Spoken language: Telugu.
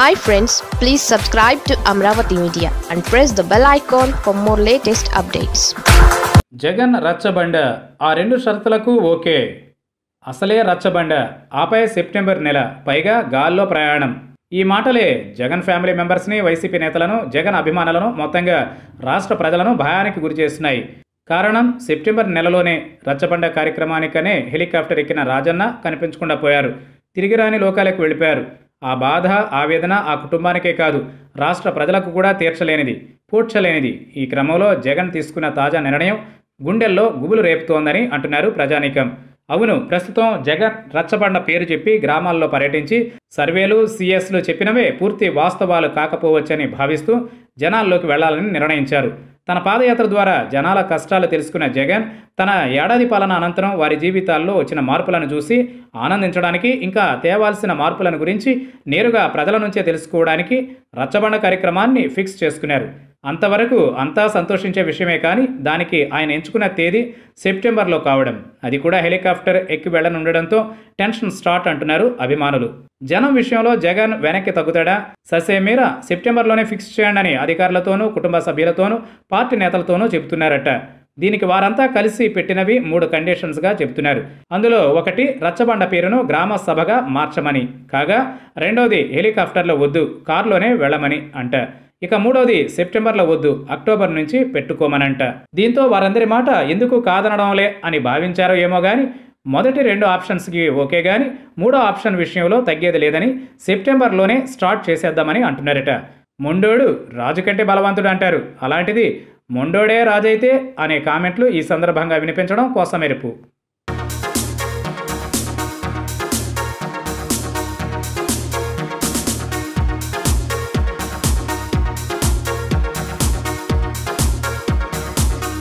hi friends please subscribe to Amaravati media and press the bell icon for more latest updates Jagan Rachabanda ఆ రెండు షరతులకు ఓకే అసలే రచ్చబండ ఆపై సెప్టెంబర్ నెల పైగా గాల్లో ప్రయాణం ఈ మాటలే జగన్ ఫ్యామిలీ మెంబర్స్ని వైసీపీ నేతలను జగన్ అభిమానులను మొత్తంగా రాష్ట్ర ప్రజలను భయానికి గురిచేస్తున్నాయి కారణం సెప్టెంబర్ నెలలోనే రచ్చబండ కార్యక్రమానికనే హెలికాప్టర్ ఎక్కిన రాజన్న కనిపించకుండా పోయారు తిరిగిరాని లోకాలకు వెళ్ళిపోయారు ఆ బాధ ఆవేదన ఆ కుటుంబానికే కాదు రాష్ట్ర ప్రజలకు కూడా తీర్చలేనిది పూడ్చలేనిది ఈ క్రమంలో జగన్ తీసుకున్న తాజా నిర్ణయం గుండెల్లో గుబులు రేపుతోందని అంటున్నారు ప్రజానీకం అవును ప్రస్తుతం జగన్ రచ్చబండ పేరు చెప్పి గ్రామాల్లో పర్యటించి సర్వేలు సిఎస్లు చెప్పినవే పూర్తి వాస్తవాలు కాకపోవచ్చని భావిస్తూ జనాల్లోకి వెళ్లాలని నిర్ణయించారు తన పాదయాత్ర ద్వారా జనాల కష్టాలు తెలుసుకున్న జగన్ తన ఏడాది పాలన అనంతరం వారి జీవితాల్లో వచ్చిన మార్పులను చూసి ఆనందించడానికి ఇంకా తేవాల్సిన మార్పులను గురించి నేరుగా ప్రజల నుంచే తెలుసుకోవడానికి రచ్చబండ కార్యక్రమాన్ని ఫిక్స్ చేసుకున్నారు అంతవరకు అంతా సంతోషించే విషయమే కానీ దానికి ఆయన ఎంచుకున్న తేదీ సెప్టెంబర్లో కావడం అది కూడా హెలికాప్టర్ ఎక్కి వెళ్ళనుండడంతో టెన్షన్ స్టార్ట్ అంటున్నారు అభిమానులు జనం విషయంలో జగన్ వెనక్కి తగ్గుతాడా ససేమీర సెప్టెంబర్లోనే ఫిక్స్ చేయండి అని అధికారులతోనూ కుటుంబ సభ్యులతోనూ పార్టీ నేతలతోనూ చెబుతున్నారట దీనికి వారంతా కలిసి పెట్టినవి మూడు కండిషన్స్గా చెబుతున్నారు అందులో ఒకటి రచ్చబండ పేరును గ్రామ సభగా మార్చమని కాగా రెండవది హెలికాప్టర్లో వద్దు కారులోనే వెళ్ళమని అంట ఇక మూడవది సెప్టెంబర్లో వద్దు అక్టోబర్ నుంచి పెట్టుకోమనంట దీంతో వారందరి మాట ఎందుకు కాదనడంలే అని భావించారో ఏమో కానీ మొదటి రెండు ఆప్షన్స్కి ఓకే కానీ మూడో ఆప్షన్ విషయంలో తగ్గేది లేదని సెప్టెంబర్లోనే స్టార్ట్ చేసేద్దామని అంటున్నారట మొండోడు రాజు కంటే బలవంతుడు అంటారు అలాంటిది మొండోడే రాజైతే అనే కామెంట్లు ఈ సందర్భంగా వినిపించడం కోసమెరుపు